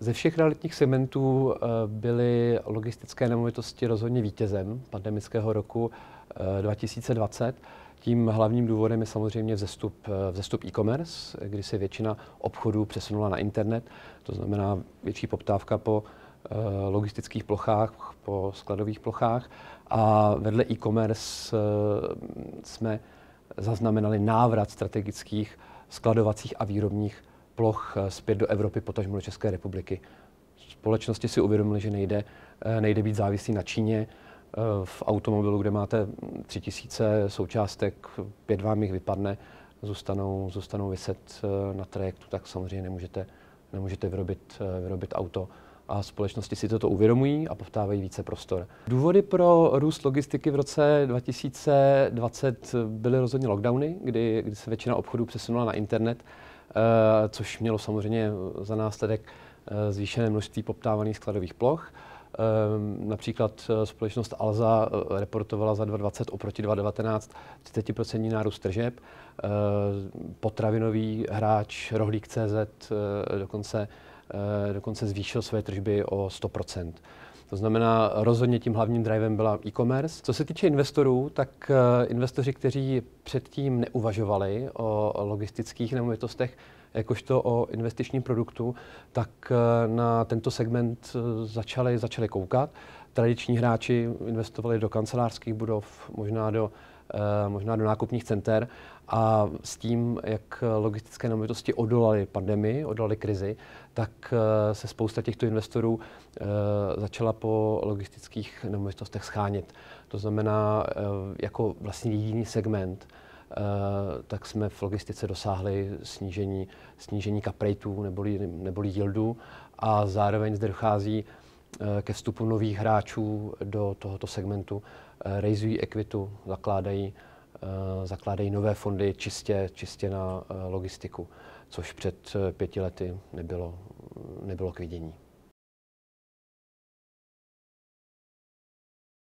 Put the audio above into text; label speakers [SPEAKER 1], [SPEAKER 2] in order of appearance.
[SPEAKER 1] Ze všech realitních segmentů eh, byly logistické nemovitosti rozhodně vítězem pandemického roku 2020. Eh, Tím hlavním důvodem je samozřejmě vzestup, eh, vzestup e-commerce, kdy se většina obchodů přesunula na internet, to znamená větší poptávka po logistických plochách, po skladových plochách a vedle e-commerce jsme zaznamenali návrat strategických skladovacích a výrobních ploch eh, zpět do Evropy, potažmo do České republiky. Společnosti si uvědomili, že nejde, eh, nejde být závislý na Číně. Eh, v automobilu, kde máte 3000 součástek, pět vám jich vypadne, zůstanou, zůstanou vyset na trajektu, tak samozřejmě nemůžete, nemůžete vyrobit, vyrobit auto a společnosti si toto uvědomují a poptávají více prostor. Důvody pro růst logistiky v roce 2020 byly rozhodně lockdowny, kdy, kdy se většina obchodů přesunula na internet Eh, což mělo samozřejmě eh, za následek eh, zvýšené množství poptávaných skladových ploch. Například společnost Alza reportovala za 2020 oproti 2019 30% nárůst tržeb. Potravinový hráč Rohlík.cz dokonce, dokonce zvýšil své tržby o 100%. To znamená, rozhodně tím hlavním drivem byla e-commerce. Co se týče investorů, tak eh, investoři, kteří předtím neuvažovali o logistických nemovitostech, jakožto o investičním produktu, tak eh, na tento segment eh, začali, začali koukat. Tradiční hráči investovali do kancelářských budov, možná do, eh, možná do nákupních center a s tím, jak logistické nemovitosti odolaly pandemii, odolaly krizi, tak se spousta těchto investorů začala po logistických nemovitostech schánit. To znamená jako vlastně jediný segment, Eh, tak jsme v logistice dosáhli snížení, snížení kapreitů neboli, neboli yieldů a zároveň zde dochází eh, ke vstupu nových hráčů do tohoto segmentu, eh, rejzují ekvitu, zakládají, zakládají nové fondy čistě, čistě na logistiku, což před pěti lety nebylo, nebylo k vidění.